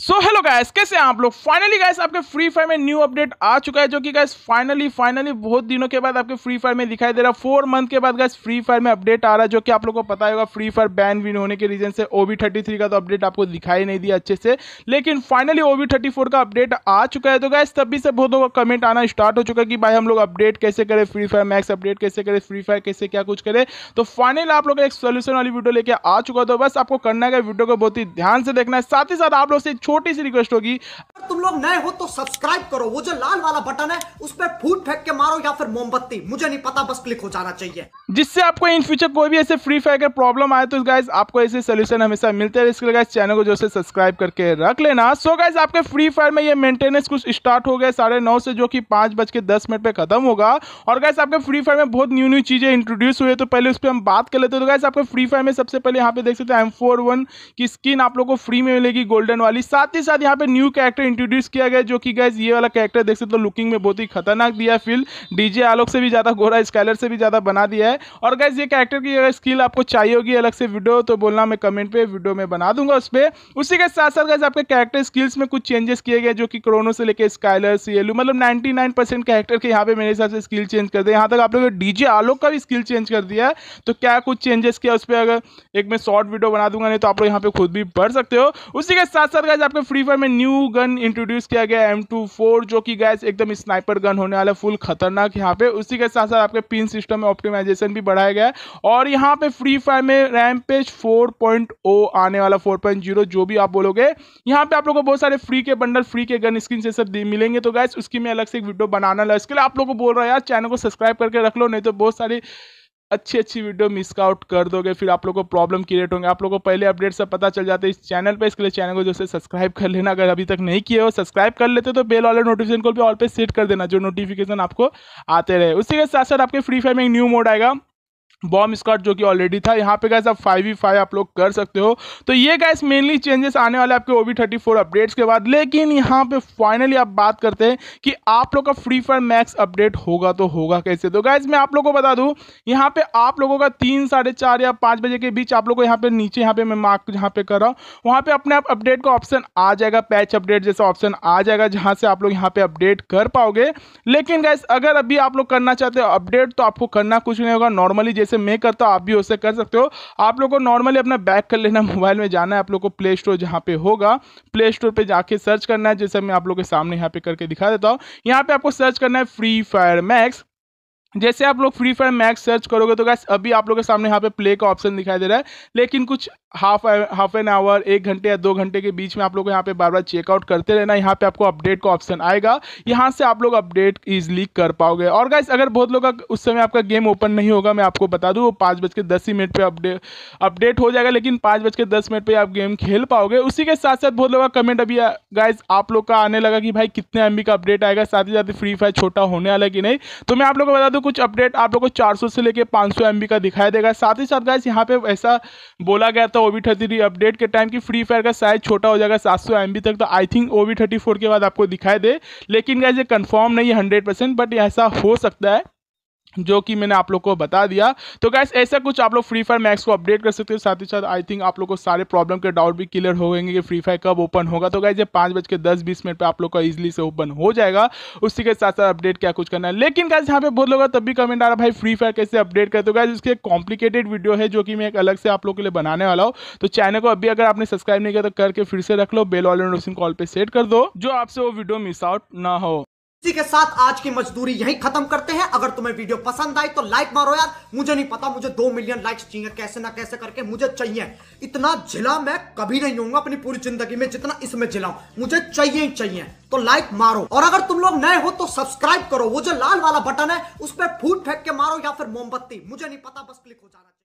so hello guys कैसे हैं आप लोग फाइनली गाइस आपके फ्री फायर में न्यू अपडेट आ चुका है जो कि गाइस फाइनली फाइनली बहुत दिनों के बाद आपके फ्री फायर में दिखाई दे रहा है फोर मंथ के बाद गाइस फ्री फायर में अपडेट आ रहा है जो कि आप लोगों को पता होगा फ्री फायर बैन विन होने के रीजन से ओवी थर्टी थ्री का तो अपडेट आपको दिखाई नहीं दिया अच्छे से लेकिन फाइनली ओवी थर्टी फोर का अपडेट आ चुका है तो गाइस तभी से बहुत लोगों का कमेंट आना स्टार्ट हो चुका है कि भाई हम लोग अपडेट कैसे करें फ्री फायर मैक्स अपडेट कैसे करें फ्री फायर कैसे क्या कुछ करें तो फाइनल आप लोग एक सोल्यूशन वाली वीडियो लेके आ चुका तो बस आपको करना है वीडियो को बहुत ही ध्यान से देखना है साथ ही साथ आप लोग से छोटी सी रिक्वेस्ट होगी अगर तुम लोग नए हो तो सब्सक्राइब करो वो जो लाल वाला बटन है उस पर फूट फेंक के मारो या फिर मोमबत्ती मुझे नहीं पता बस क्लिक हो जाना चाहिए जिससे आपको इन फ्यूचर कोई भी ऐसे फ्री फायर का प्रॉब्लम आए तो गाइज आपको ऐसे सोल्यूशन हमेशा मिलते हैं इसके लिए चैनल को जो है सब्सक्राइब करके रख लेना सो so गाइज आपके फ्री फायर में ये मेंटेनेंस कुछ स्टार्ट हो गया साढ़े नौ से जो कि पांच बज के दस मिनट पे खत्म होगा और गैस आपके फ्री फायर में बहुत न्यू न्यू चीज़ें इंट्रोड्यूस हुई है तो पहले उस पर हम बात कर लेते हैं तो गैस आपके फ्री फायर में सबसे पहले यहाँ पे देख सकते हैं एम फोर वन की स्किन आप लोग को फ्री में मिलेगी गोल्डन वाली साथ ही साथ यहाँ पे न्यू कैरेक्टर इंट्रोड्यूस किया गया जो कि गैस ये वाला कैरेक्टर देख सकते हो लुकिंग में बहुत ही खतरनाक दिया है फील डीजे आलोक से भी ज़्यादा गोरा स्कैलर से भी ज़्यादा बना दिया है और गैस ये कैरेक्टर की अगर स्किल आपको चाहिए होगी अलग से वीडियो तो बोलना मैं कमेंट पे वीडियो में बना दूंगा उस पर उसी के साथ साथ गैस आपके कैरेक्टर स्किल्स में कुछ चेंजेस किए गए जो कि क्रोनो से लेकर स्काइलर सीएलू मतलब नाइनटी नाइन परसेंट कैरेक्टर के यहाँ पे मेरे हिसाब से स्किल चेंज कर दिया यहाँ तक आप लोग डीजे आलोक का भी स्किल चेंज कर दिया है तो क्या कुछ चेंजेस किया उस पर अगर एक मैं शॉर्ट वीडियो बना दूंगा नहीं तो आप लोग यहाँ पे खुद भी पढ़ सकते हो उसी के साथ साथ गाइज आपके फ्री फायर में न्यू गन इंट्रोड्यूस किया गया एम टू फोर जो कि गाइज एकदम स्नाइपर गन होने वाला फुल खतरनाक यहाँ पे उसी के साथ साथ आपके पिन सिस्टम में ऑप्टिमाइजेशन भी बढ़ाया गया है और यहाँ पे फ्री फायर में रैम पेज फोर आने वाला फोर oh, जो भी आप बोलोगे यहाँ पे आप लोगों को बहुत सारे फ्री के बंडल फ्री के गन स्क्रीन से सब मिलेंगे तो गाइज उसकी मैं अलग से एक वीडियो बनाना लगा इसके लिए आप लोग को बोल रहा है यार चैनल को सब्सक्राइब करके रख लो नहीं तो बहुत सारी अच्छी अच्छी वीडियो मिस आउट कर दोगे फिर आप लोग को प्रॉब्लम क्रिएट होंगे आप लोग को पहले अपडेट सब पता चल जाता है इस चैनल पर इसके लिए चैनल को जैसे सब्सक्राइब कर लेना अगर अभी तक नहीं किए हो सब्सक्राइब कर लेते तो बेल वाले नोटिफिकेशन को भी ऑल पे सेट कर देना जो नोटिफिकेशन आपको आते रहे उसी के साथ साथ आपके फ्री फायर में एक न्यू मोड आएगा बॉम्ब स्कॉट जो कि ऑलरेडी था यहाँ पे गैस आप फाइव वी फाइव आप लोग कर सकते हो तो ये गैस मेनली चेंजेस आने वाले आपके ओवी थर्टी फोर अपडेट्स के बाद लेकिन यहाँ पे फाइनली आप बात करते हैं कि आप लोग का फ्री फायर मैक्स अपडेट होगा तो होगा कैसे तो गैस मैं आप लोग को बता दूँ यहाँ पे आप लोगों का तीन साढ़े चार या पाँच बजे के बीच आप लोग को यहाँ पे नीचे यहाँ पे मैं मार्क जहाँ पे कर रहा हूँ वहाँ पे अपने आप अपडेट का ऑप्शन आ जाएगा पैच अपडेट जैसा ऑप्शन आ जाएगा जहाँ से आप लोग यहाँ पे अपडेट कर पाओगे लेकिन गैस अगर अभी आप लोग करना चाहते हो अपडेट तो आपको करना कुछ नहीं होगा नॉर्मली जैसे से मैं करता हूँ आप भी उसे कर सकते हो आप लोग को नॉर्मली अपना बैक कर लेना मोबाइल में जाना है आप लोग को प्ले स्टोर जहाँ पे होगा प्ले स्टोर पर जाके सर्च करना है जैसे मैं आप लोग के सामने यहाँ पे करके दिखा देता हूँ यहाँ पे आपको सर्च करना है फ्री फायर मैक्स जैसे आप लोग फ्री फायर मैक्स सर्च करोगे तो गैस अभी आप लोग के सामने यहाँ पे प्ले का ऑप्शन दिखाई दे रहा है लेकिन कुछ हाफ हाफ एन आवर एक घंटे या दो घंटे के बीच में आप लोग यहाँ पे बार बार चेकआउट करते रहना यहाँ पे आपको अपडेट का ऑप्शन आएगा यहाँ से आप लोग अपडेट ईजिली कर पाओगे और गैस अगर बहुत लोग उस समय आपका गेम ओपन नहीं होगा मैं आपको बता दूँ वो पाँच बज के दस ही मिनट पर अपडेट अपडेट हो जाएगा लेकिन पाँच बज के दस मिनट पर आप गेम खेल पाओगे उसी के साथ साथ बहुत लोग का कमेंट अभी गैस आप लोग का आने लगा कि भाई कितने एम का अपडेट आएगा साथ ही साथ फ्री फायर छोटा होने वाला कि नहीं तो मैं आप लोग को बता दूँ कुछ अपडेट आप लोग को चार से लेकर पाँच सौ का दिखाई देगा साथ ही साथ गाइस यहाँ पे ऐसा बोला गया था ओ वी अपडेट के टाइम की फ्री फायर का साइज छोटा हो जाएगा सात सौ तक तो आई थिंक ओ वी के बाद आपको दिखाई दे लेकिन गाइज ये कन्फर्म नहीं है हंड्रेड बट ऐसा हो सकता है जो कि मैंने आप लोग को बता दिया तो गैस ऐसा कुछ आप लोग फ्री फायर मैक्स को अपडेट कर सकते हो साथ ही साथ आई थिंक आप लोग को सारे प्रॉब्लम के डाउट भी क्लियर हो गएंगे कि फ्री फायर कब ओपन होगा तो गैस ये पाँच बज के दस बीस मिनट पर आप लोग का इजिली से ओपन हो जाएगा उसी के साथ साथ अपडेट क्या कुछ करना है लेकिन गैस यहाँ पे बहुत लोग तब भी कमेंट आ रहा भाई फ्री फायर कैसे अपडेट करते हो गैस इसके एक कॉम्प्लिकेटेड वीडियो है जो कि मैं एक अलग से आप लोग के लिए बनाने वाला हूँ तो चैनल को अभी अगर आपने सब्सक्राइब नहीं किया तो करके फिर से रख लो बेल ऑल एंड कॉल पर सेट कर दो जो आपसे वो वीडियो मिस आउट ना हो इसी के साथ आज की मजदूरी यही खत्म करते हैं अगर तुम्हें वीडियो पसंद आई तो लाइक मारो यार मुझे नहीं पता मुझे दो मिलियन लाइक्स चाहिए कैसे ना कैसे करके मुझे चाहिए इतना झिला मैं कभी नहीं हूँ अपनी पूरी जिंदगी में जितना इसमें झिलाऊ मुझे चाहिए ही चाहिए तो लाइक मारो और अगर तुम लोग नए हो तो सब्सक्राइब करो वो जो लाल वाला बटन है उस पर फूट फेंक के मारो या फिर मोमबत्ती मुझे नहीं पता बस क्लिक हो जाना